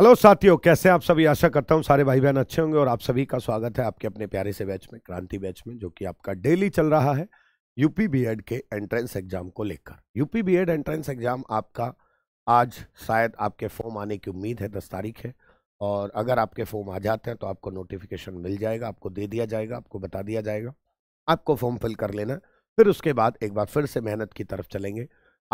hello साथियों कैसे आप सभी आशा करता हूं सारे भाई बहन अच्छे होंगे और आप सभी का स्वागत है आपके अपने प्यारे से बैच में क्रांति बैच में जो कि आपका डेली चल रहा है यूपी बीएड के एंट्रेंस एग्जाम को लेकर यूपी बीएड एंट्रेंस एग्जाम आपका आज शायद आपके फॉर्म आने की उम्मीद है दस तारीख है और अगर आपके फॉर्म आ जाते हैं तो आपको नोटिफिकेशन मिल जाएगा आपको दे दिया जाएगा आपको बता दिया जाएगा आपको फॉर्म फिल कर लेना फिर उसके बाद एक बार फिर से मेहनत की तरफ चलेंगे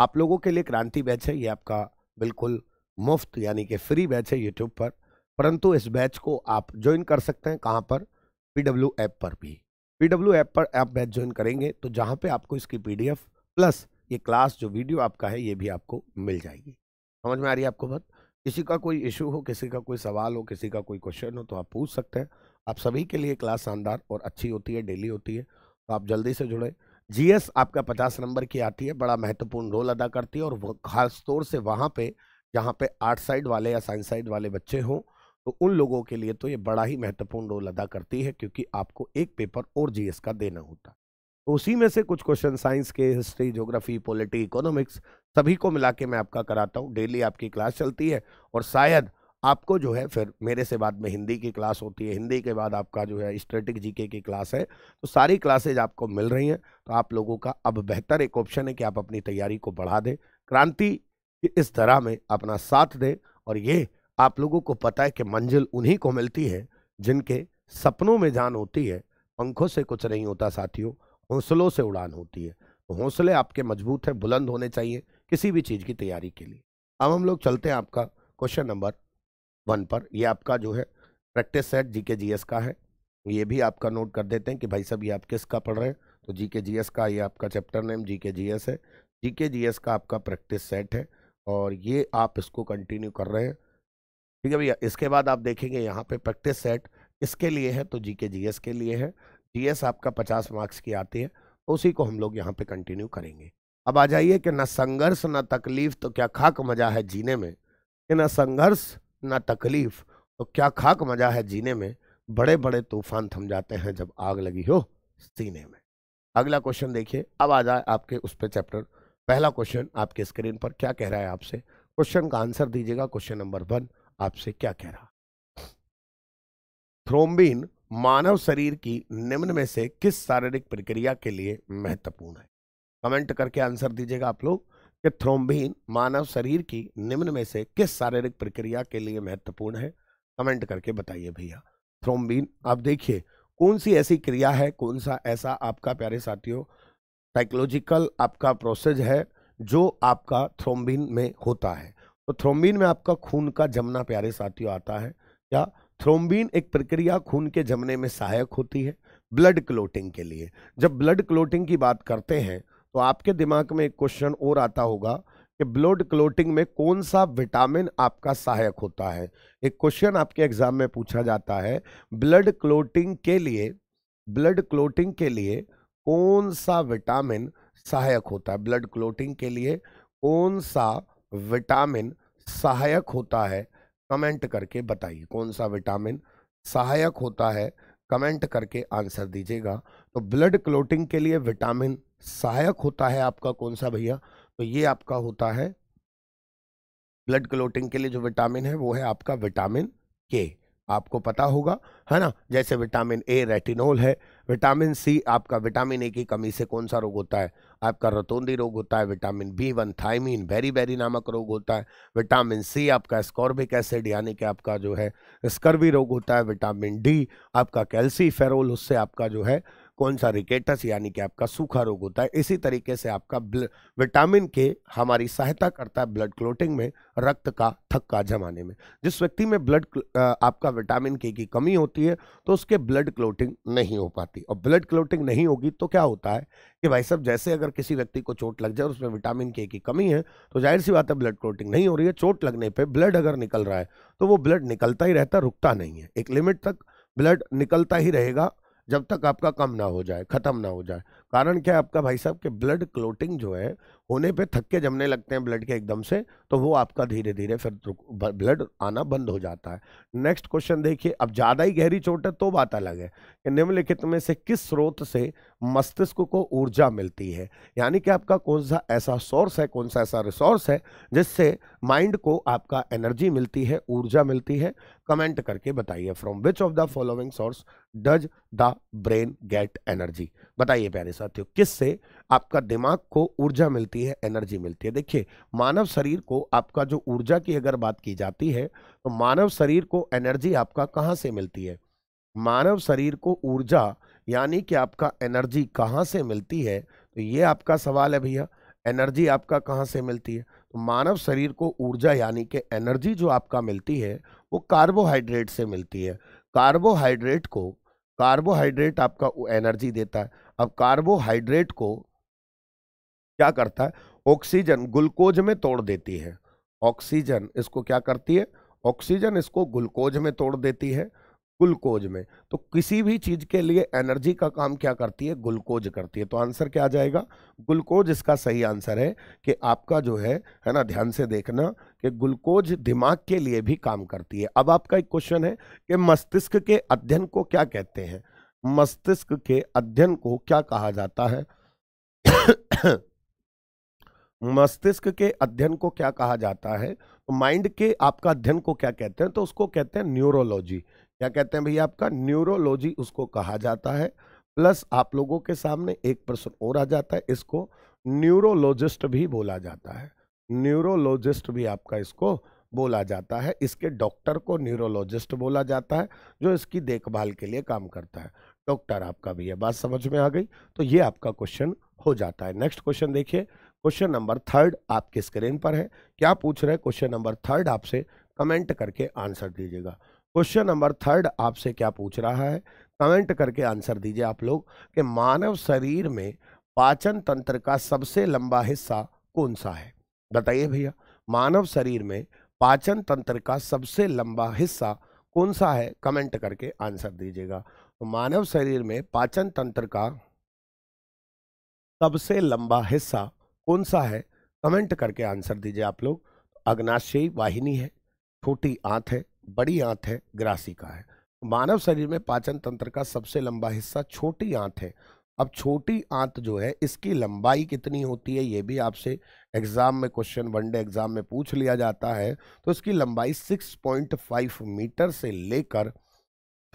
आप लोगों के लिए क्रांति बैच है ये आपका बिल्कुल मुफ्त यानी कि फ्री बैच है यूट्यूब पर परंतु इस बैच को आप ज्वाइन कर सकते हैं कहाँ पर पी डब्ल्यू ऐप पर भी पी डब्ल्यू ऐप पर आप बैच ज्वाइन करेंगे तो जहाँ पे आपको इसकी पी डी एफ प्लस ये क्लास जो वीडियो आपका है ये भी आपको मिल जाएगी समझ में आ रही है आपको बात किसी का कोई इशू हो किसी का कोई सवाल हो किसी का कोई क्वेश्चन हो तो आप पूछ सकते हैं आप सभी के लिए क्लास शानदार और अच्छी होती है डेली होती है तो आप जल्दी से जुड़े जीएस आपका पचास नंबर की आती है बड़ा महत्वपूर्ण रोल अदा करती है और खास तौर से वहाँ पे जहाँ पे आर्ट साइड वाले या साइंस साइड वाले बच्चे हों तो उन लोगों के लिए तो ये बड़ा ही महत्वपूर्ण रोल अदा करती है क्योंकि आपको एक पेपर और जी का देना होता तो उसी में से कुछ क्वेश्चन साइंस के हिस्ट्री ज्योग्राफी पॉलिटी इकोनॉमिक्स सभी को मिला के मैं आपका कराता हूँ डेली आपकी क्लास चलती है और शायद आपको जो है फिर मेरे से बाद में हिंदी की क्लास होती है हिंदी के बाद आपका जो है स्ट्रेटिक जीके की क्लास है तो सारी क्लासेज आपको मिल रही हैं तो आप लोगों का अब बेहतर एक ऑप्शन है कि आप अपनी तैयारी को बढ़ा दें क्रांति कि इस तरह में अपना साथ दें और ये आप लोगों को पता है कि मंजिल उन्हीं को मिलती है जिनके सपनों में जान होती है पंखों से कुछ नहीं होता साथियों हौसलों से उड़ान होती है तो हौसले आपके मजबूत हैं बुलंद होने चाहिए किसी भी चीज़ की तैयारी के लिए अब हम लोग चलते हैं आपका क्वेश्चन नंबर वन पर ये आपका जो है प्रैक्टिस सेट जी के जी एस का है ये भी आपका नोट कर देते हैं कि भाई साहब ये आप किस का पढ़ रहे हैं तो जी के जी एस का ये आपका चैप्टर नेम जी के जी एस है जी के जी एस का आपका प्रैक्टिस सेट है और ये आप इसको कंटिन्यू कर रहे हैं ठीक है भैया इसके बाद आप देखेंगे यहाँ पे प्रैक्टिस सेट इसके लिए है तो जी के जी एस के लिए है जी एस आपका पचास मार्क्स की आती है तो उसी को हम लोग यहाँ पे कंटिन्यू करेंगे अब आ जाइए कि ना संघर्ष ना तकलीफ तो क्या खाक मजा है जीने में कि ना संघर्ष ना तकलीफ तो क्या खाक मजा है जीने में बड़े बड़े तूफान थम जाते हैं जब आग लगी हो सीने में अगला क्वेश्चन देखिए अब आ जाए आपके उस पर चैप्टर पहला क्वेश्चन आपके स्क्रीन पर क्या कह रहा है आपसे क्वेश्चन का आंसर दीजिएगा क्वेश्चन नंबर वन आपसे क्या कह रहा थ्रोम्बिन मानव शरीर की निम्न में से किस शारीरिक प्रक्रिया के लिए महत्वपूर्ण है कमेंट करके आंसर दीजिएगा आप लोग कि थ्रोम्बिन मानव शरीर की निम्न में से किस शारीरिक प्रक्रिया के लिए महत्वपूर्ण है कमेंट करके बताइए भैया थ्रोम्बिन आप देखिए कौन सी ऐसी क्रिया है कौन सा ऐसा आपका प्यारे साथियों साइकोलॉजिकल आपका प्रोसेस है जो आपका थ्रोम्बिन में होता है तो थ्रोम्बिन में आपका खून का जमना प्यारे साथियों आता है क्या थ्रोम्बिन एक प्रक्रिया खून के जमने में सहायक होती है ब्लड क्लोटिंग के लिए जब ब्लड क्लोटिंग की बात करते हैं तो आपके दिमाग में एक क्वेश्चन और आता होगा कि ब्लड क्लोटिंग में कौन सा विटामिन आपका सहायक होता है एक क्वेश्चन आपके एग्जाम में पूछा जाता है ब्लड क्लोटिंग के लिए ब्लड क्लोटिंग के लिए कौन सा विटामिन सहायक होता है ब्लड क्लोटिंग के लिए कौन सा विटामिन सहायक होता है कमेंट करके बताइए कौन सा विटामिन सहायक होता है कमेंट करके आंसर दीजिएगा तो ब्लड क्लोटिंग के लिए विटामिन सहायक होता है आपका कौन सा भैया तो ये आपका होता है ब्लड क्लोटिंग के लिए जो विटामिन है वो है आपका विटामिन के आपको पता होगा है ना जैसे विटामिन ए रेटिनोल है विटामिन सी आपका विटामिन ए की कमी से कौन सा रोग होता है आपका रतौंदी रोग होता है vitamin B one thiamine beriberi नामक रोग होता है विटामिन सी आपका स्कॉर्बिक एसिड यानी कि आपका जो है स्कर्वी रोग होता है विटामिन डी आपका कैल्सी फेरोल उससे आपका जो है कौन सा रिकेटस यानी कि आपका सूखा रोग होता है इसी तरीके से आपका विटामिन के हमारी सहायता करता है ब्लड क्लोटिंग में रक्त का थक्का जमाने में जिस व्यक्ति में ब्लड आपका विटामिन के की कमी होती है तो उसके ब्लड क्लोटिंग नहीं हो पाती और ब्लड क्लोटिंग नहीं होगी तो क्या होता है कि भाई साहब जैसे अगर किसी व्यक्ति को चोट लग जाए उसमें विटामिन के की कमी है तो जाहिर सी बात है ब्लड क्लोटिंग नहीं हो रही है चोट लगने पर ब्लड अगर निकल रहा है तो वो ब्लड निकलता ही रहता रुकता नहीं है एक लिमिट तक ब्लड निकलता ही रहेगा जब तक आपका कम ना हो जाए ख़त्म ना हो जाए कारण क्या है आपका भाई साहब के ब्लड क्लोटिंग जो है होने पे थक्के जमने लगते हैं ब्लड के एकदम से तो वो आपका धीरे धीरे फिर ब्लड आना बंद हो जाता है नेक्स्ट क्वेश्चन देखिए अब ज़्यादा ही गहरी चोट है तो बात अलग है कि निम्नलिखित में से किस स्रोत से मस्तिष्क को ऊर्जा मिलती है यानी कि आपका कौन सा ऐसा सोर्स है कौन सा ऐसा रिसोर्स है जिससे माइंड को आपका एनर्जी मिलती है ऊर्जा मिलती है कमेंट करके बताइए from which of the following source does the brain get energy बताइए प्यारे साथियों किससे आपका दिमाग को ऊर्जा मिलती है एनर्जी मिलती है देखिए मानव शरीर को आपका जो ऊर्जा की अगर बात की जाती है तो मानव शरीर को एनर्जी आपका कहाँ से मिलती है मानव शरीर को ऊर्जा यानी कि आपका एनर्जी कहाँ से मिलती है तो ये आपका सवाल है भैया एनर्जी आपका कहाँ से मिलती है तो मानव शरीर को ऊर्जा यानी कि एनर्जी जो आपका मिलती है वो कार्बोहाइड्रेट से मिलती है कार्बोहाइड्रेट को कार्बोहाइड्रेट आपका एनर्जी देता है अब कार्बोहाइड्रेट को क्या करता है ऑक्सीजन ग्लूकोज में तोड़ देती है ऑक्सीजन इसको क्या करती है ऑक्सीजन इसको ग्लूकोज में तोड़ देती है ग्लूकोज में तो किसी भी चीज के लिए एनर्जी का काम क्या करती है ग्लूकोज करती है तो आंसर क्या आ जाएगा ग्लूकोज इसका सही आंसर है कि आपका जो है है ना ध्यान से देखना कि ग्लूकोज दिमाग के लिए भी काम करती है अब आपका एक क्वेश्चन है कि मस्तिष्क के अध्ययन को क्या कहते हैं मस्तिष्क के अध्ययन को क्या कहा जाता है मस्तिष्क के अध्ययन को क्या कहा जाता है तो माइंड के आपका अध्ययन को क्या कहते हैं तो उसको कहते हैं न्यूरोलॉजी क्या कहते हैं भैया आपका न्यूरोलॉजी उसको कहा जाता है प्लस आप लोगों के सामने एक प्रश्न और आ जाता है इसको न्यूरोलॉजिस्ट भी बोला जाता है न्यूरोलॉजिस्ट भी आपका इसको बोला जाता है इसके डॉक्टर को न्यूरोलॉजिस्ट बोला जाता है जो इसकी देखभाल के लिए काम करता है डॉक्टर आपका भी यह बात समझ में आ गई तो ये आपका क्वेश्चन हो जाता है नेक्स्ट क्वेश्चन देखिए क्वेश्चन नंबर थर्ड आपकी स्क्रीन पर है क्या पूछ रहे हैं क्वेश्चन नंबर थर्ड आपसे कमेंट करके आंसर दीजिएगा क्वेश्चन नंबर थर्ड आपसे क्या पूछ रहा है कमेंट करके आंसर दीजिए आप लोग कि मानव शरीर में पाचन तंत्र का सबसे लंबा हिस्सा कौन सा है बताइए भैया मानव शरीर में पाचन तंत्र का सबसे लंबा हिस्सा कौन सा है कमेंट करके आंसर दीजिएगा तो मानव शरीर में पाचन तंत्र का सबसे लंबा हिस्सा कौन सा है कमेंट करके आंसर दीजिए आप लोग अग्नाशयी वाहिनी है छोटी आंत है बड़ी आंत है ग्रासी का है मानव शरीर में पाचन तंत्र का सबसे लंबा हिस्सा छोटी आंत है अब छोटी आंत जो है इसकी लंबाई कितनी होती है ये भी आपसे एग्ज़ाम में क्वेश्चन वन डे एग्ज़ाम में पूछ लिया जाता है तो इसकी लंबाई 6.5 मीटर से लेकर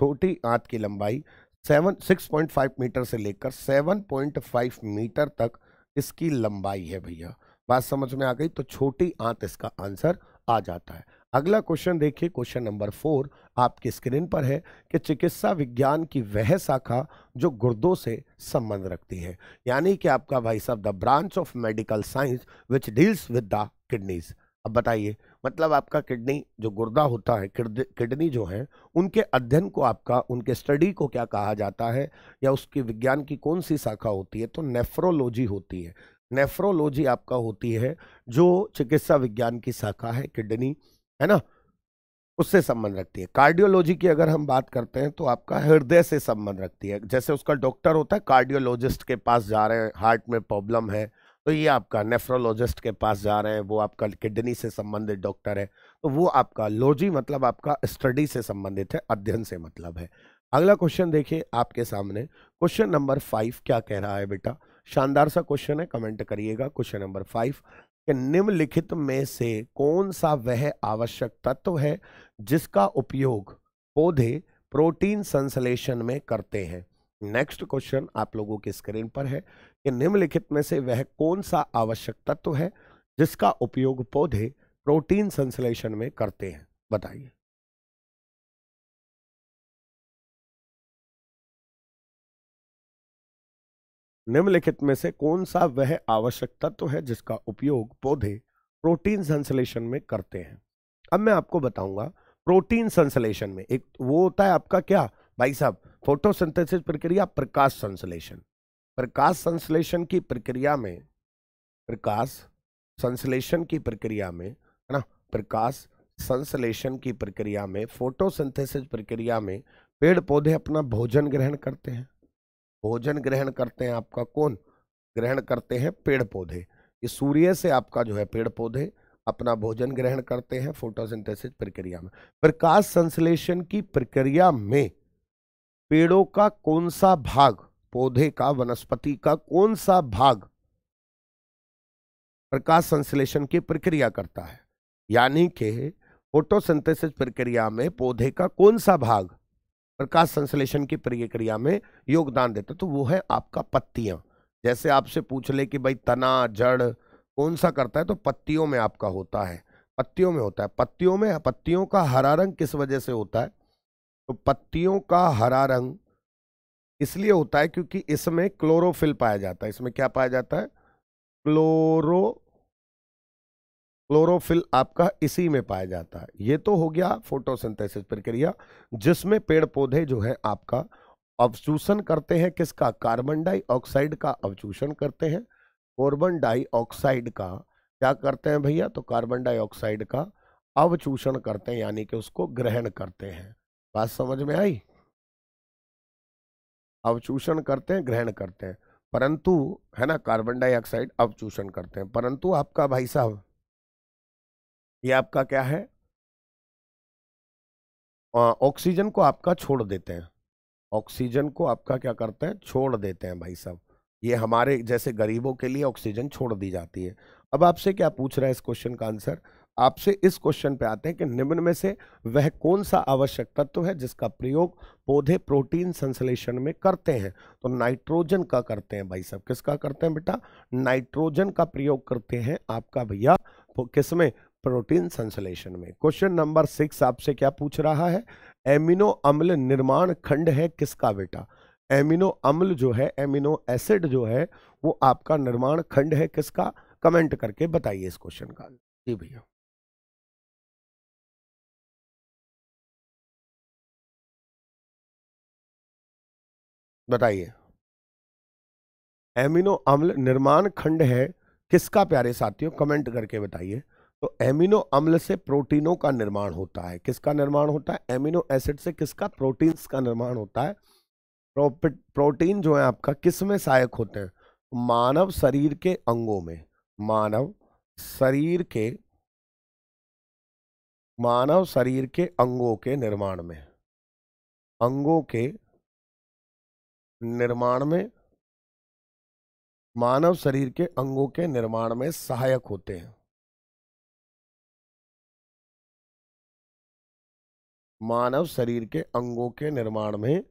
छोटी आंत की लंबाई सेवन 6.5 मीटर से लेकर 7.5 मीटर तक इसकी लंबाई है भैया बात समझ में आ गई तो छोटी आंत इसका आंसर आ जाता है अगला क्वेश्चन देखिए क्वेश्चन नंबर फोर आपकी स्क्रीन पर है कि चिकित्सा विज्ञान की वह शाखा जो गुर्दों से संबंध रखती है यानी कि आपका भाई साहब the branch of medical science which deals with the kidneys अब बताइए मतलब आपका किडनी जो गुर्दा होता है किडनी जो है उनके अध्ययन को आपका उनके स्टडी को क्या कहा जाता है या उसकी विज्ञान की कौन सी शाखा होती है तो नेफ्रोलॉजी होती है नेफ्रोलॉजी आपका होती है जो चिकित्सा विज्ञान की शाखा है किडनी है ना उससे संबंध रखती है कार्डियोलॉजी की अगर हम बात करते हैं तो आपका हृदय से संबंध रखती है जैसे उसका डॉक्टर होता है कार्डियोलॉजिस्ट के पास जा रहे हैं हार्ट में प्रॉब्लम है तो ये आपका नेफ्रोलॉजिस्ट के पास जा रहे हैं वो आपका किडनी से संबंधित डॉक्टर है तो वो आपका लॉजी मतलब आपका स्टडी से संबंधित है अध्ययन से मतलब है अगला क्वेश्चन देखिए आपके सामने क्वेश्चन नंबर फाइव क्या कह रहा है बेटा शानदार सा क्वेश्चन है कमेंट करिएगा क्वेश्चन नंबर फाइव कि निम्नलिखित में से कौन सा वह आवश्यक तत्व है जिसका उपयोग पौधे प्रोटीन संश्लेषण में करते हैं नेक्स्ट क्वेश्चन आप लोगों की स्क्रीन पर है कि निम्नलिखित में से वह कौन सा आवश्यक तत्व है जिसका उपयोग पौधे प्रोटीन संश्लेषण में करते हैं बताइए निम्नलिखित में से कौन सा वह आवश्यक तत्व है जिसका उपयोग पौधे प्रोटीन संश्लेषण में करते हैं अब मैं आपको बताऊंगा प्रोटीन संश्लेषण में एक वो होता है आपका क्या भाई साहब फोटोसिंथेसिस प्रक्रिया प्रकाश संश्लेषण प्रकाश संश्लेषण की प्रक्रिया में प्रकाश संश्लेषण की प्रक्रिया में है ना प्रकाश संश्लेषण की प्रक्रिया में फोटोसिंथेसिस प्रक्रिया में पेड़ पौधे अपना भोजन ग्रहण करते हैं भोजन ग्रहण करते हैं आपका कौन ग्रहण करते हैं पेड़ पौधे ये सूर्य से आपका जो है पेड़ पौधे अपना भोजन ग्रहण करते हैं फोटोसिंथेसिस प्रक्रिया में प्रकाश संश्लेषण की प्रक्रिया में पेड़ों का कौन सा भाग पौधे का वनस्पति का कौन सा भाग प्रकाश संश्लेषण की प्रक्रिया करता है यानी कि फोटोसिंथेसिस प्रक्रिया में पौधे का कौन सा भाग प्रकाश संश्लेषण की प्रक्रिया में योगदान देता तो वो है आपका पत्तियाँ जैसे आपसे पूछ ले कि भाई तना जड़ कौन सा करता है तो पत्तियों में आपका होता है पत्तियों में होता है पत्तियों में पत्तियों का हरा रंग किस वजह से होता है तो पत्तियों का हरा रंग इसलिए होता है क्योंकि इसमें क्लोरोफिल पाया जाता है इसमें क्या पाया जाता है क्लोरो क्लोरोफिल आपका इसी में पाया जाता है ये तो हो गया फोटोसिंथेसिस प्रक्रिया जिसमें पेड़ पौधे जो है आपका अवचूषण करते हैं किसका कार्बन डाइऑक्साइड का अवचूषण करते हैं कार्बन डाइऑक्साइड का क्या करते हैं भैया तो कार्बन डाइऑक्साइड का अवचूषण करते हैं यानी कि उसको ग्रहण करते हैं बात समझ में आई अवचूषण करते हैं ग्रहण करते हैं परंतु है ना कार्बन डाइऑक्साइड अवचूषण करते हैं परंतु आपका भाई साहब ये आपका क्या है ऑक्सीजन को आपका छोड़ देते हैं ऑक्सीजन को आपका क्या करते हैं छोड़ देते हैं भाई साहब ये हमारे जैसे गरीबों के लिए ऑक्सीजन छोड़ दी जाती है अब आपसे क्या पूछ रहा है इस क्वेश्चन का आंसर आपसे इस क्वेश्चन पे आते हैं कि निम्न में से वह कौन सा आवश्यक तत्व है जिसका प्रयोग पौधे प्रोटीन संश्लेषण में करते हैं तो नाइट्रोजन का करते हैं भाई साहब किसका करते हैं बेटा नाइट्रोजन का प्रयोग करते हैं आपका भैया किसमें प्रोटीन संश्लेषण में क्वेश्चन नंबर सिक्स आपसे क्या पूछ रहा है एमिनो अम्ल निर्माण खंड है किसका बेटा एमिनो अम्ल जो है एमिनो एसिड जो है वो आपका निर्माण खंड है किसका कमेंट करके बताइए इस क्वेश्चन का जी भैया बताइए एमिनो अम्ल निर्माण खंड है किसका प्यारे साथियों कमेंट करके बताइए तो एमिनो अम्ल से प्रोटीनों का निर्माण होता है किसका निर्माण होता है एमिनो एसिड से किसका प्रोटीन्स का निर्माण होता है प्रोटीन जो है आपका किस में सहायक होते हैं मानव शरीर के अंगों में मानव शरीर के मानव शरीर के अंगों के निर्माण में अंगों के निर्माण में मानव शरीर के अंगों के निर्माण में सहायक होते हैं मानव शरीर के अंगों के निर्माण में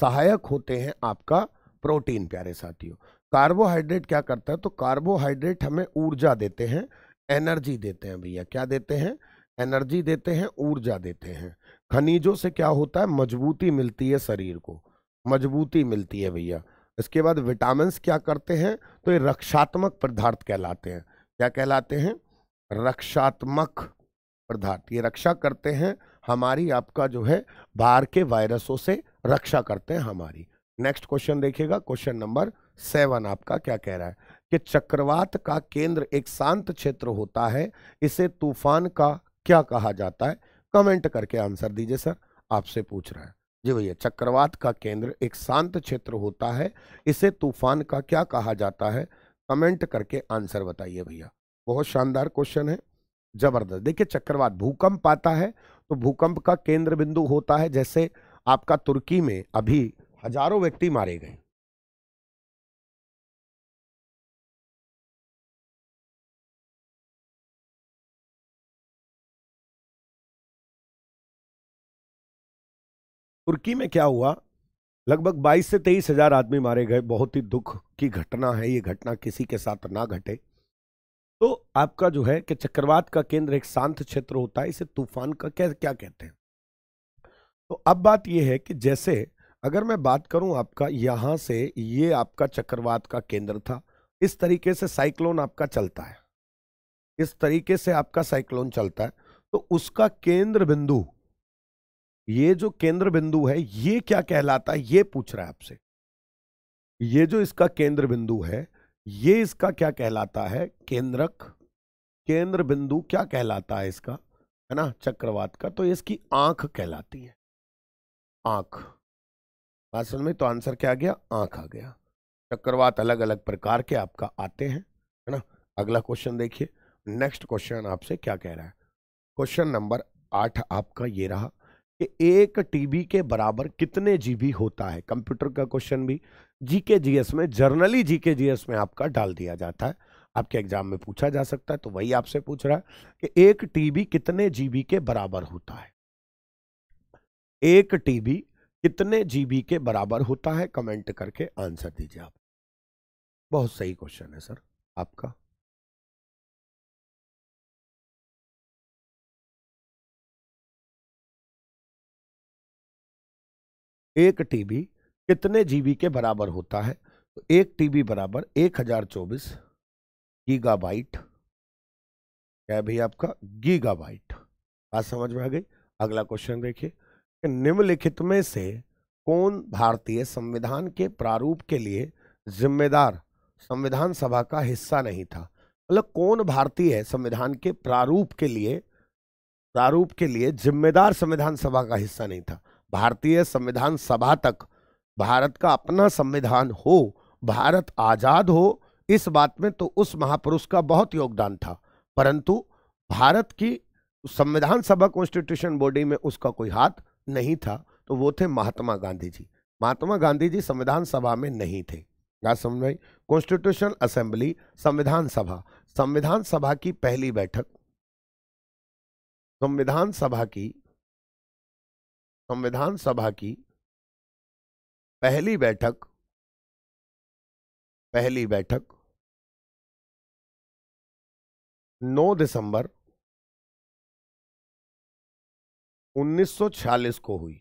सहायक होते हैं आपका प्रोटीन प्यारे साथियों कार्बोहाइड्रेट क्या करता है तो कार्बोहाइड्रेट हमें ऊर्जा देते हैं एनर्जी देते हैं भैया क्या देते हैं एनर्जी देते हैं ऊर्जा देते हैं खनिजों से क्या होता है मजबूती मिलती है शरीर को मजबूती मिलती है भैया इसके बाद विटामिन क्या करते हैं तो ये रक्षात्मक पदार्थ कहलाते हैं क्या कहलाते हैं रक्षात्मक पदार्थ ये रक्षा करते हैं हमारी आपका जो है बाहर के वायरसों से रक्षा करते हैं हमारी नेक्स्ट क्वेश्चन देखिएगा क्वेश्चन नंबर सेवन आपका क्या कह रहा है कि चक्रवात का केंद्र एक शांत क्षेत्र होता है इसे तूफान का क्या कहा जाता है कमेंट करके आंसर दीजिए सर आपसे पूछ रहा है जी भैया चक्रवात का केंद्र एक शांत क्षेत्र होता है इसे तूफान का क्या कहा जाता है कमेंट करके आंसर बताइए भैया बहुत शानदार क्वेश्चन है जबरदस्त देखिए चक्रवात भूकंप आता है तो भूकंप का केंद्र बिंदु होता है जैसे आपका तुर्की में अभी हजारों व्यक्ति मारे गए तुर्की में क्या हुआ लगभग 22 से तेईस हजार आदमी मारे गए बहुत ही दुख की घटना है ये घटना किसी के साथ ना घटे तो आपका जो है कि चक्रवात का केंद्र एक शांत क्षेत्र होता है इसे तूफान का क्या क्या कहते हैं तो अब बात यह है कि जैसे अगर मैं बात करूं आपका यहां से ये आपका चक्रवात का केंद्र था इस तरीके से साइक्लोन आपका चलता है इस तरीके से आपका साइक्लोन चलता है तो उसका केंद्र बिंदु ये जो केंद्र बिंदु है ये क्या कहलाता है ये पूछ रहा है आपसे ये जो इसका केंद्र बिंदु है ये इसका क्या कहलाता है केंद्रक केंद्र बिंदु क्या कहलाता है इसका है ना चक्रवात का तो इसकी आंख कहलाती है आंख बात में तो आंसर क्या आ गया आंख आ गया चक्रवात अलग अलग प्रकार के आपका आते हैं है ना अगला क्वेश्चन देखिए नेक्स्ट क्वेश्चन आपसे क्या कह रहा है क्वेश्चन नंबर आठ आपका ये रहा कि एक टीबी के बराबर कितने जीबी होता है कंप्यूटर का क्वेश्चन भी जीके जीएस में जर्नली जीके जीएस में आपका डाल दिया जाता है आपके एग्जाम में पूछा जा सकता है तो वही आपसे पूछ रहा है कि एक टीबी कितने जीबी के बराबर होता है एक टीबी कितने जीबी के बराबर होता है कमेंट करके आंसर दीजिए आप बहुत सही क्वेश्चन है सर आपका एक टीबी कितने जीबी के बराबर होता है तो एक टीबी बराबर एक हजार चौबीस गीगाबाइट क्या है भैया आपका गीगाबाइट बात समझ में आ गई अगला क्वेश्चन देखिए निम्नलिखित में से कौन भारतीय संविधान के प्रारूप के लिए जिम्मेदार संविधान सभा का हिस्सा नहीं था मतलब कौन भारतीय संविधान के प्रारूप के लिए प्रारूप के लिए जिम्मेदार संविधान सभा का हिस्सा नहीं था भारतीय संविधान सभा तक भारत का अपना संविधान हो भारत आज़ाद हो इस बात में तो उस महापुरुष का बहुत योगदान था परंतु भारत की संविधान सभा कॉन्स्टिट्यूशन बॉडी में उसका कोई हाथ नहीं था तो वो थे महात्मा गांधी जी महात्मा गांधी जी संविधान सभा में नहीं थे क्या समझ में कॉन्स्टिट्यूशनल असेंबली संविधान सभा संविधान सभा की पहली बैठक संविधान सभा की संविधान सभा की पहली बैठक पहली बैठक 9 दिसंबर 1946 को हुई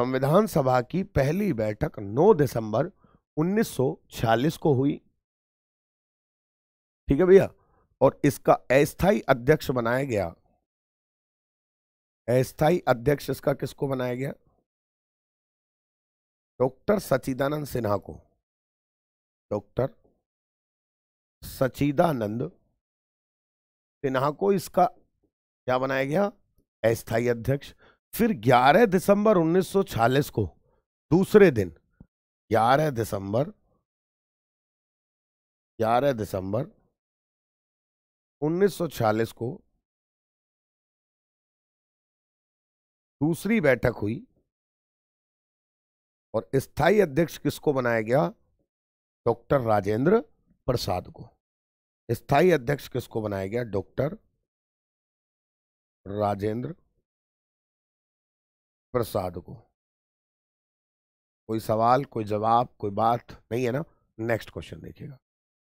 संविधान सभा की पहली बैठक 9 दिसंबर 1946 को हुई ठीक है भैया और इसका अस्थाई अध्यक्ष बनाया गया अस्थाई अध्यक्ष इसका किसको बनाया गया डॉक्टर सचिदानंद सिन्हा को डॉक्टर सचिदानंद सिन्हा को इसका क्या बनाया गया अस्थाई अध्यक्ष फिर 11 दिसंबर 1946 को दूसरे दिन 11 दिसंबर 11 दिसंबर 1946 को दूसरी बैठक हुई और स्थायी अध्यक्ष किसको बनाया गया डॉक्टर राजेंद्र प्रसाद को स्थायी अध्यक्ष किसको बनाया गया डॉक्टर राजेंद्र प्रसाद को कोई सवाल कोई जवाब कोई बात नहीं है ना नेक्स्ट क्वेश्चन देखिएगा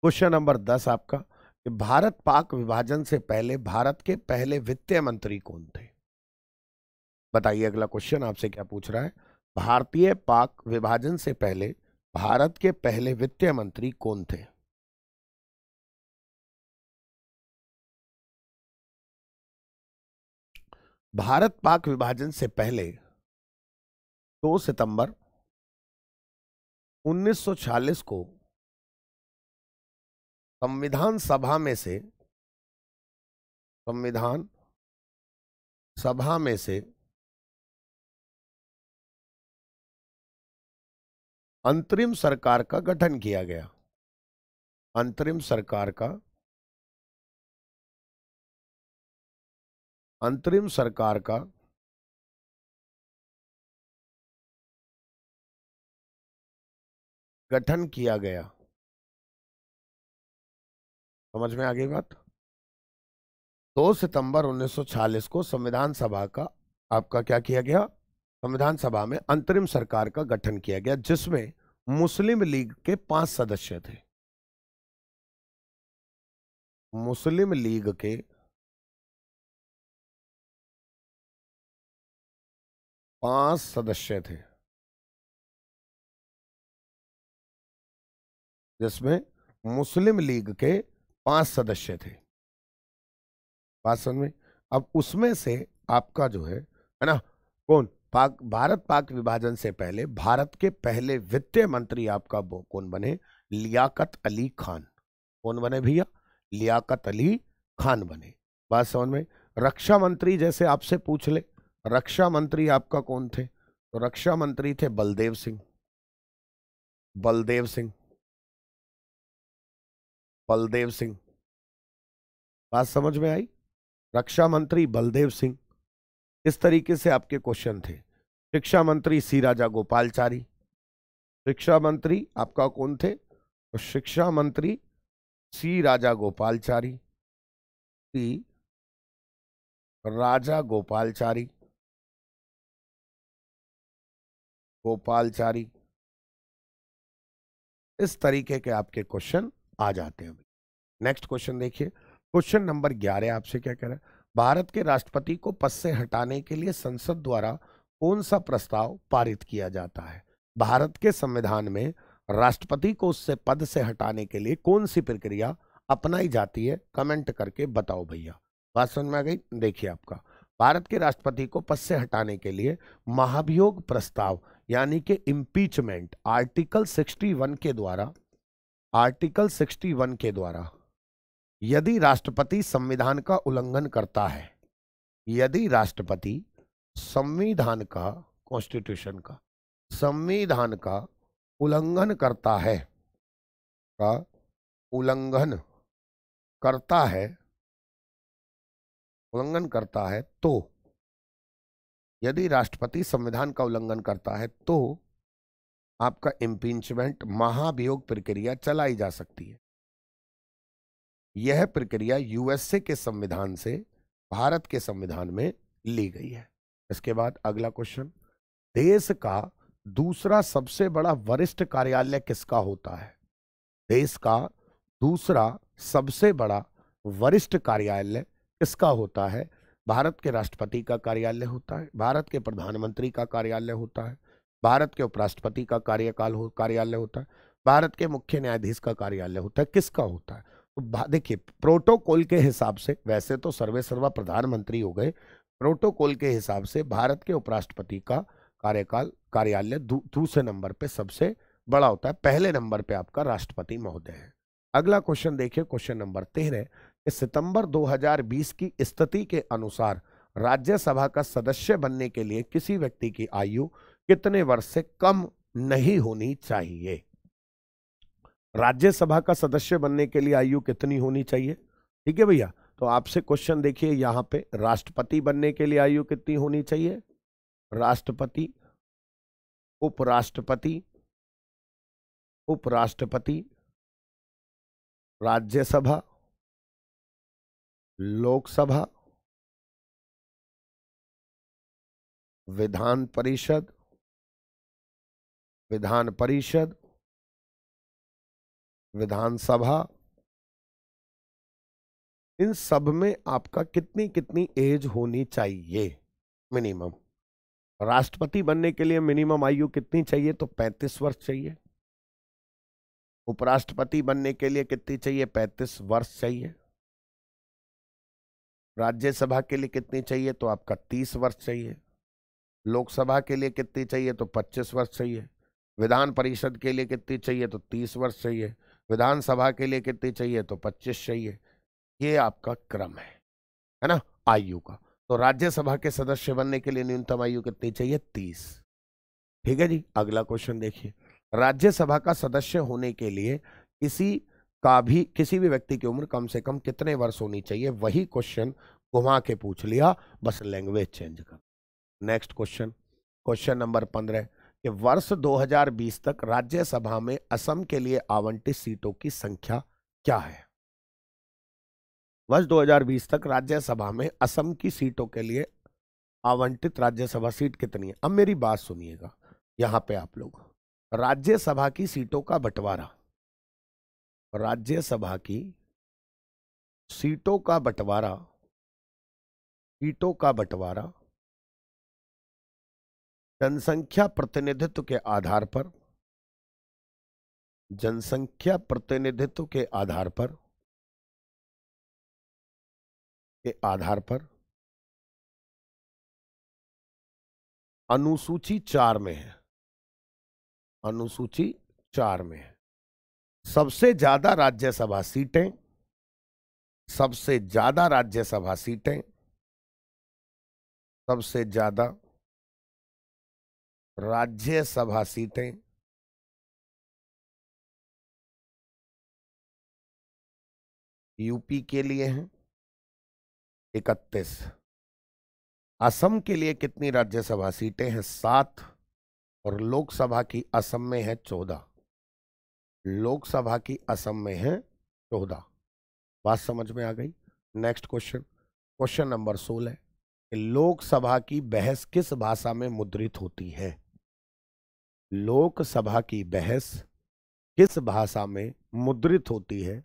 क्वेश्चन नंबर दस आपका कि भारत पाक विभाजन से पहले भारत के पहले वित्त मंत्री कौन थे बताइए अगला क्वेश्चन आपसे क्या पूछ रहा है भारतीय पाक विभाजन से पहले भारत के पहले वित्त मंत्री कौन थे भारत पाक विभाजन से पहले 2 सितंबर 1946 को संविधान सभा में से संविधान सभा में से अंतरिम सरकार का गठन किया गया अंतरिम सरकार का अंतरिम सरकार का गठन किया गया समझ में आ गई बात 2 सितंबर 1946 को संविधान सभा का आपका क्या किया गया संविधान सभा में अंतरिम सरकार का गठन किया गया जिसमें मुस्लिम लीग के पांच सदस्य थे मुस्लिम लीग के पांच सदस्य थे जिसमें मुस्लिम लीग के पांच सदस्य थे पांच में अब उसमें से आपका जो है है ना कौन पाक भारत पाक विभाजन से पहले भारत के पहले वित्त मंत्री आपका कौन बने लियाकत अली खान कौन बने भैया लियाकत अली खान बने बात समझ में रक्षा मंत्री जैसे आपसे पूछ ले रक्षा मंत्री आपका कौन थे तो रक्षा मंत्री थे बलदेव सिंह बलदेव सिंह बलदेव सिंह बात समझ में आई रक्षा मंत्री बलदेव सिंह इस तरीके से आपके क्वेश्चन थे शिक्षा मंत्री सी राजा गोपालचारी शिक्षा मंत्री आपका कौन थे तो शिक्षा मंत्री सी राजा गोपालचारी सी राजा गोपालचारी गोपालचारी इस तरीके के आपके क्वेश्चन आ जाते हैं नेक्स्ट क्वेश्चन देखिए क्वेश्चन नंबर ग्यारह आपसे क्या कह रहा है भारत के राष्ट्रपति को पद से हटाने के लिए संसद द्वारा कौन सा प्रस्ताव पारित किया जाता है भारत के संविधान में राष्ट्रपति को उससे पद से हटाने के लिए कौन सी प्रक्रिया अपनाई जाती है कमेंट करके बताओ भैया बात समझ में आ गई देखिए आपका भारत के राष्ट्रपति को पद से हटाने के लिए महाभियोग प्रस्ताव यानी कि इम्पीचमेंट आर्टिकल 61 के द्वारा आर्टिकल 61 के द्वारा यदि राष्ट्रपति संविधान का उल्लंघन करता है यदि राष्ट्रपति संविधान का कॉन्स्टिट्यूशन का संविधान का उल्लंघन करता है का उल्लंघन करता है उल्लंघन करता है तो यदि राष्ट्रपति संविधान का उल्लंघन करता है तो आपका इम्पीचमेंट महाभियोग प्रक्रिया चलाई जा सकती है यह प्रक्रिया यूएसए के संविधान से भारत के संविधान में ली गई है इसके बाद अगला क्वेश्चन देश का दूसरा सबसे बड़ा वरिष्ठ कार्यालय किसका होता है देश का दूसरा सबसे बड़ा वरिष्ठ कार्यालय किसका होता है भारत के राष्ट्रपति का कार्यालय होता है भारत के प्रधानमंत्री का कार्यालय होता है भारत के उपराष्ट्रपति का कार्यकाल हो कार्यालय होता है भारत के मुख्य न्यायाधीश का कार्यालय होता है किसका होता है देखिए प्रोटोकॉल के हिसाब से वैसे तो सर्वे सर्वा प्रधानमंत्री हो गए प्रोटोकॉल के हिसाब से भारत के उपराष्ट्रपति का कार्यकाल कार्यालय दूसरे नंबर पे सबसे बड़ा होता है पहले नंबर पे आपका राष्ट्रपति महोदय है अगला क्वेश्चन देखिए क्वेश्चन नंबर तेरह सितंबर 2020 की स्थिति के अनुसार राज्यसभा का सदस्य बनने के लिए किसी व्यक्ति की आयु कितने वर्ष से कम नहीं होनी चाहिए राज्यसभा का सदस्य बनने के लिए आयु कितनी होनी चाहिए ठीक है भैया तो आपसे क्वेश्चन देखिए यहाँ पे राष्ट्रपति बनने के लिए आयु कितनी होनी चाहिए राष्ट्रपति उपराष्ट्रपति उपराष्ट्रपति राज्यसभा लोकसभा विधान परिषद विधान परिषद विधानसभा इन सब में आपका कितनी कितनी एज होनी चाहिए मिनिमम राष्ट्रपति बनने के लिए मिनिमम आयु कितनी चाहिए तो 35 वर्ष चाहिए उपराष्ट्रपति बनने के लिए कितनी चाहिए 35 वर्ष चाहिए राज्यसभा के लिए कितनी चाहिए तो आपका 30 वर्ष चाहिए लोकसभा के लिए कितनी चाहिए तो 25 वर्ष चाहिए विधान परिषद के लिए कितनी चाहिए तो 30 वर्ष चाहिए विधानसभा के लिए कितनी चाहिए तो पच्चीस चाहिए ये आपका क्रम है है ना आयु का तो राज्यसभा के सदस्य बनने के लिए न्यूनतम आयु कितनी चाहिए तीस ठीक है जी अगला क्वेश्चन देखिए राज्यसभा का सदस्य होने के लिए किसी का भी किसी भी व्यक्ति की उम्र कम से कम कितने वर्ष होनी चाहिए वही क्वेश्चन घुमा के पूछ लिया बस लैंग्वेज चेंज कर नेक्स्ट क्वेश्चन क्वेश्चन नंबर पंद्रह कि वर्ष 2020 तक राज्यसभा में असम के लिए आवंटित सीटों की संख्या क्या है वर्ष 2020 तक राज्यसभा में असम की सीटों के लिए आवंटित राज्यसभा सीट कितनी है अब मेरी बात सुनिएगा यहां पे आप लोग राज्यसभा की सीटों का बंटवारा राज्यसभा की सीटों का बंटवारा सीटों का बंटवारा जनसंख्या प्रतिनिधित्व के आधार पर जनसंख्या प्रतिनिधित्व के आधार पर के आधार पर अनुसूची चार में है अनुसूची चार में है सबसे ज्यादा राज्यसभा सीटें सबसे ज्यादा राज्यसभा सीटें सबसे ज्यादा राज्यसभा सीटें यूपी के लिए हैं इकतीस असम के लिए कितनी राज्यसभा सीटें हैं सात और लोकसभा की असम में है चौदह लोकसभा की असम में है चौदह बात समझ में आ गई नेक्स्ट क्वेश्चन क्वेश्चन नंबर सोलह लोकसभा की बहस किस भाषा में मुद्रित होती है लोकसभा की बहस किस भाषा में मुद्रित होती है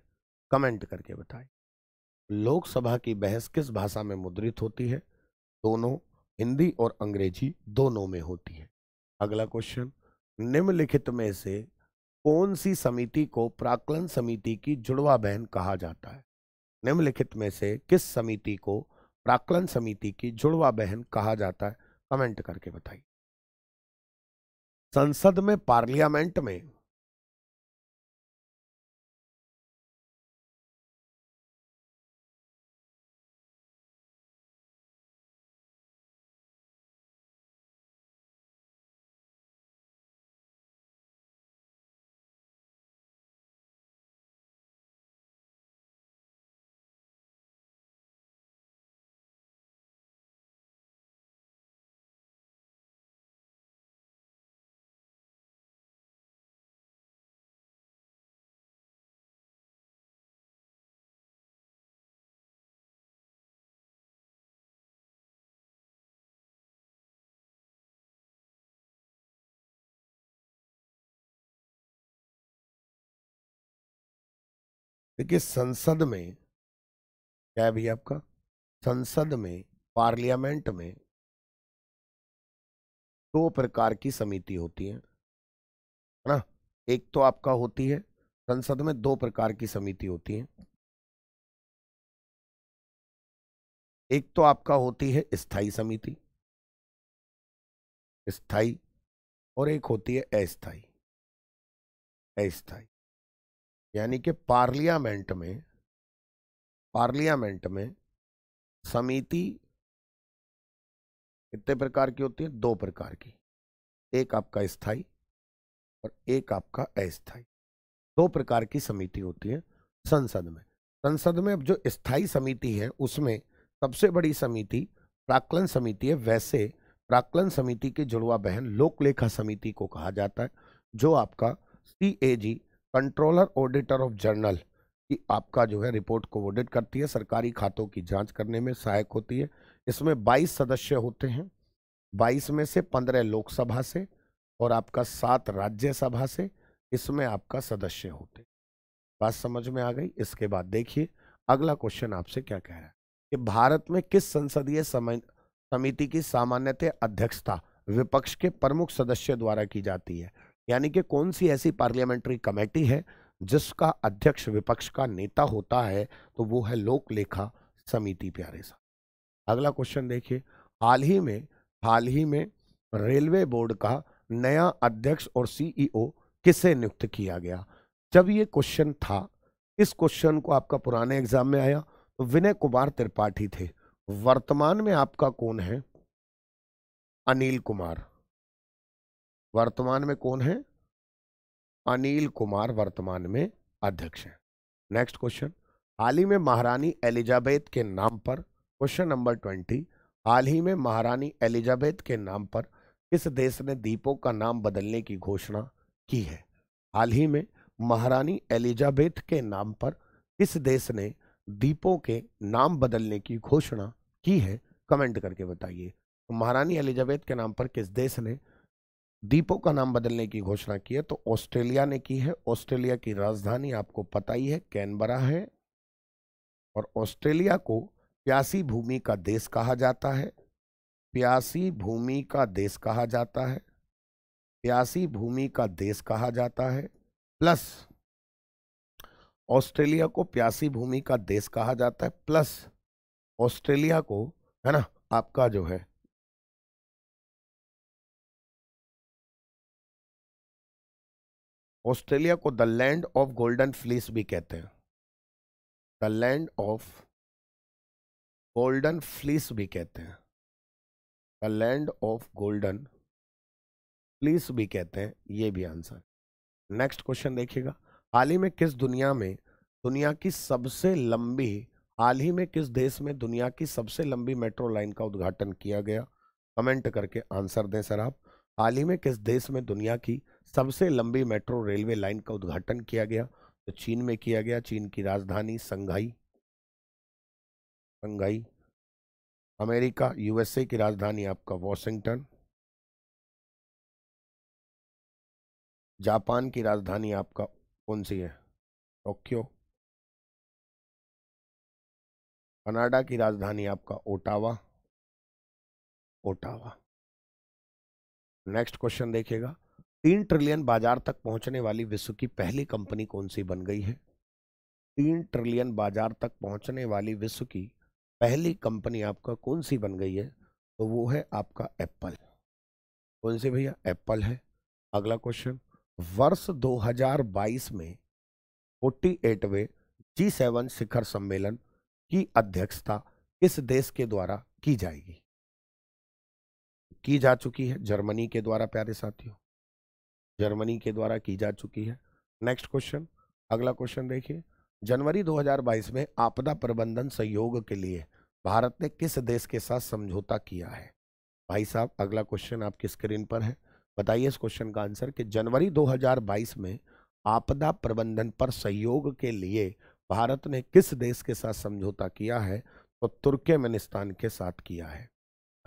कमेंट करके बताएं लोकसभा की बहस किस भाषा में मुद्रित होती है दोनों हिंदी और अंग्रेजी दोनों में होती है अगला क्वेश्चन निम्नलिखित में से कौन सी समिति को प्राकलन समिति की जुड़वा बहन कहा जाता है निम्नलिखित में से किस समिति को प्राकलन समिति की जुड़वा बहन कहा जाता है कमेंट करके बताइए संसद में पार्लियामेंट में देखिए संसद में क्या है भैया आपका संसद में पार्लियामेंट में दो प्रकार की समिति होती है ना एक तो आपका होती है संसद में दो प्रकार की समिति होती है एक तो आपका होती है स्थाई समिति स्थाई और एक होती है अस्थाई अस्थाई यानी कि पार्लियामेंट में पार्लियामेंट में समिति कितने प्रकार की होती है दो प्रकार की एक आपका स्थाई और एक आपका अस्थाई दो प्रकार की समिति होती है संसद में संसद में अब जो स्थाई समिति है उसमें सबसे बड़ी समिति प्राकलन समिति है वैसे प्राकलन समिति की जुड़वा बहन लोकलेखा समिति को कहा जाता है जो आपका C A G controller auditor of general की आपका जो है रिपोर्ट को ऑडिट करती है सरकारी खातों की जांच करने में सहायक होती है इसमें 22 सदस्य होते हैं 22 में से 15 लोकसभा से और आपका सात राज्यसभा से इसमें आपका सदस्य होते बात समझ में आ गई इसके बाद देखिए अगला क्वेश्चन आपसे क्या कह रहा है कि भारत में किस संसदीय समिति की सामान्यतः अध्यक्षता विपक्ष के प्रमुख सदस्य द्वारा की जाती है यानी कि कौन सी ऐसी पार्लियामेंट्री कमेटी है जिसका अध्यक्ष विपक्ष का नेता होता है तो वो है लोक लेखा समिति प्यारे सा अगला क्वेश्चन देखिए हाल ही में हाल ही में रेलवे बोर्ड का नया अध्यक्ष और सीईओ e किसे नियुक्त किया गया जब ये क्वेश्चन था इस क्वेश्चन को आपका पुराने एग्जाम में आया तो विनय कुमार त्रिपाठी थे वर्तमान में आपका कौन है अनिल कुमार वर्तमान में कौन है अनिल कुमार वर्तमान में अध्यक्ष हैं नेक्स्ट क्वेश्चन हाल ही में महारानी एलिजाबेथ के नाम पर क्वेश्चन नंबर ट्वेंटी हाल ही में महारानी एलिजाबेथ के नाम पर किस देश ने दीपों का नाम बदलने की घोषणा की है हाल ही में महारानी एलिजाबेथ के नाम पर किस देश ने दीपों के नाम बदलने की घोषणा की है कमेंट करके बताइए तो महारानी एलिजाबेथ के नाम पर किस देश ने द्वीपों का नाम बदलने की घोषणा की है तो ऑस्ट्रेलिया ने की है ऑस्ट्रेलिया की राजधानी आपको पता ही है कैनबरा है और ऑस्ट्रेलिया को प्यासी भूमि का देश कहा जाता है प्यासी भूमि का देश कहा जाता है प्यासी भूमि का देश कहा जाता है प्लस ऑस्ट्रेलिया को प्यासी भूमि का देश कहा जाता है प्लस ऑस्ट्रेलिया को है ना आपका जो है ऑस्ट्रेलिया को the land of golden fleece भी कहते हैं the land of golden fleece भी कहते हैं the land of golden fleece भी कहते हैं ये भी आंसर नेक्स्ट क्वेश्चन देखिएगा हाल ही में किस दुनिया में दुनिया की सबसे लंबी हाल ही में किस देश में दुनिया की सबसे लंबी मेट्रो लाइन का उद्घाटन किया गया कमेंट करके आंसर दें सर आप हाल ही में किस देश में दुनिया की सबसे लंबी मेट्रो रेलवे लाइन का उद्घाटन किया गया तो चीन में किया गया चीन की राजधानी संघाई संघाई अमेरिका यूएसए की राजधानी आपका वॉशिंगटन जापान की राजधानी आपका कौन सी है टोक्यो कनाडा की राजधानी आपका ओटावा ओटावा नेक्स्ट क्वेश्चन देखिएगा तीन ट्रिलियन बाजार तक पहुंचने वाली विश्व की पहली कंपनी कौन सी बन गई है तीन ट्रिलियन बाजार तक पहुंचने वाली विश्व की पहली कंपनी आपका कौन सी बन गई है तो वो है आपका एप्पल कौन सी भैया एप्पल है अगला क्वेश्चन वर्ष 2022 में फोर्टी एटवे जी सेवन शिखर सम्मेलन की अध्यक्षता किस देश के द्वारा की जाएगी की जा चुकी है जर्मनी के द्वारा प्यारे साथियों जर्मनी के द्वारा की जा चुकी है नेक्स्ट क्वेश्चन अगला क्वेश्चन देखिए जनवरी 2022 में आपदा प्रबंधन सहयोग के लिए भारत ने किस देश के साथ समझौता किया है भाई साहब अगला क्वेश्चन आपकी स्क्रीन पर है बताइए इस क्वेश्चन का आंसर कि जनवरी 2022 में आपदा प्रबंधन पर सहयोग के लिए भारत ने किस देश के साथ समझौता किया है तो तुर्कमेनिस्तान के साथ किया है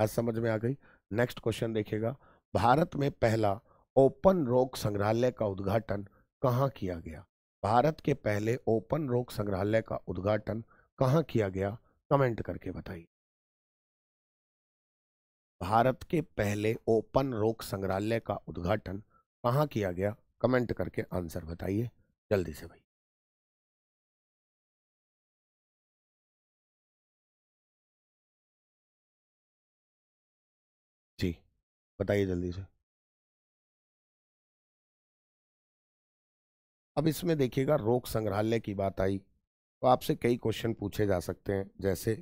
आज समझ में आ गई नेक्स्ट क्वेश्चन देखिएगा भारत में पहला ओपन रोक संग्रहालय का उद्घाटन कहाँ किया गया भारत के पहले ओपन रोक संग्रहालय का उद्घाटन कहाँ किया गया कमेंट करके बताइए भारत के पहले ओपन रोक संग्रहालय का उद्घाटन कहाँ किया गया कमेंट करके आंसर बताइए जल्दी से भाई बताइए जल्दी से अब इसमें देखिएगा रोग संग्रहालय की बात आई तो आपसे कई क्वेश्चन पूछे जा सकते हैं जैसे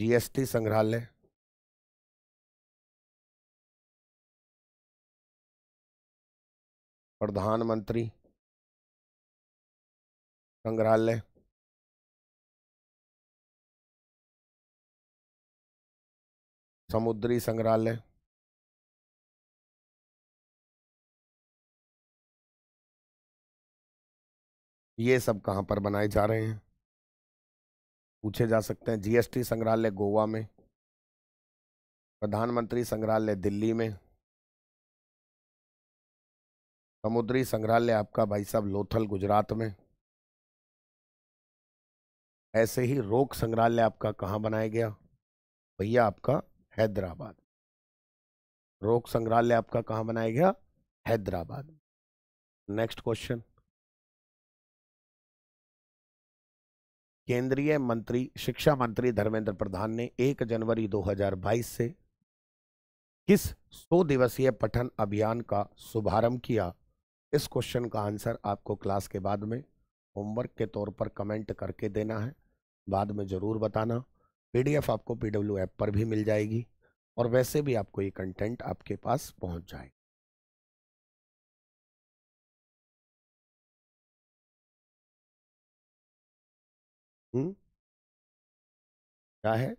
जीएसटी संग्रहालय प्रधानमंत्री संग्रहालय समुद्री संग्रहालय ये सब कहाँ पर बनाए जा रहे हैं पूछे जा सकते हैं जीएसटी संग्रहालय गोवा में प्रधानमंत्री संग्रहालय दिल्ली में समुद्री संग्रहालय आपका भाई साहब लोथल गुजरात में ऐसे ही रोक संग्रहालय आपका कहाँ बनाया गया भैया आपका हैदराबाद रोग संग्रहालय आपका कहाँ बनाया गया हैदराबाद नेक्स्ट क्वेश्चन केंद्रीय मंत्री शिक्षा मंत्री धर्मेंद्र प्रधान ने 1 जनवरी 2022 से किस 100 दिवसीय पठन अभियान का शुभारंभ किया इस क्वेश्चन का आंसर आपको क्लास के बाद में होमवर्क के तौर पर कमेंट करके देना है बाद में ज़रूर बताना पीडीएफ आपको पीडब्ल्यू ऐप पर भी मिल जाएगी और वैसे भी आपको ये कंटेंट आपके पास पहुंच जाएगा क्या है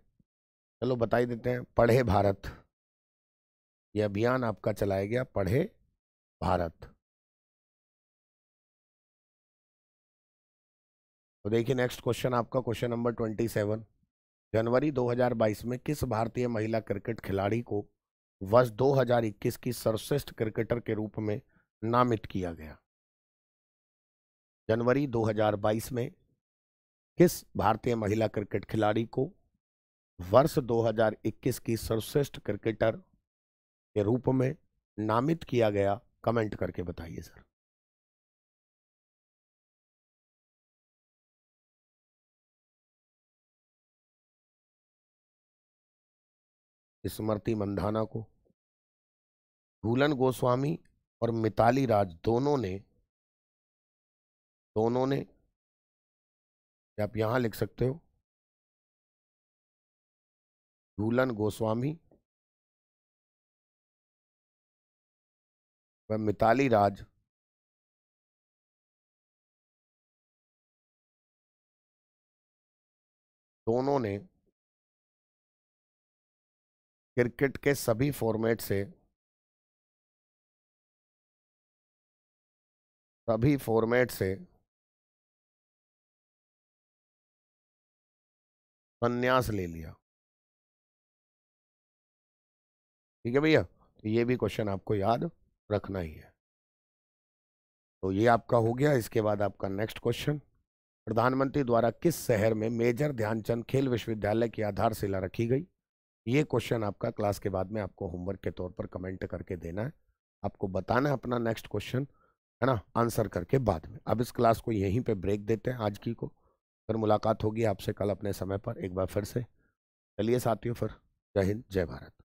चलो बताई देते हैं पढ़े भारत यह अभियान आपका चलाया गया पढ़े भारत तो देखिए नेक्स्ट क्वेश्चन आपका क्वेश्चन नंबर ट्वेंटी सेवन जनवरी 2022 में किस भारतीय महिला क्रिकेट खिलाड़ी को वर्ष 2021 की सर्वश्रेष्ठ क्रिकेटर के रूप में नामित किया गया जनवरी 2022 में किस भारतीय महिला क्रिकेट खिलाड़ी को वर्ष 2021 की सर्वश्रेष्ठ क्रिकेटर के रूप में नामित किया गया कमेंट करके बताइए सर स्मृति मंधाना को भूलन गोस्वामी और मिताली राज दोनों ने दोनों ने आप यहां लिख सकते हो भूलन गोस्वामी व मिताली राज दोनों ने क्रिकेट के सभी फॉर्मेट से सभी फॉर्मेट से संन्यास ले लिया ठीक है भैया तो ये भी क्वेश्चन आपको याद रखना ही है तो ये आपका हो गया इसके बाद आपका नेक्स्ट क्वेश्चन प्रधानमंत्री द्वारा किस शहर में मेजर ध्यानचंद खेल विश्वविद्यालय की आधारशिला रखी गई ये क्वेश्चन आपका क्लास के बाद में आपको होमवर्क के तौर पर कमेंट करके देना है आपको बताना है अपना नेक्स्ट क्वेश्चन है ना आंसर करके बाद में अब इस क्लास को यहीं पे ब्रेक देते हैं आज की को फिर मुलाकात होगी आपसे कल अपने समय पर एक बार फिर से चलिए साथियों फिर जय हिंद जय भारत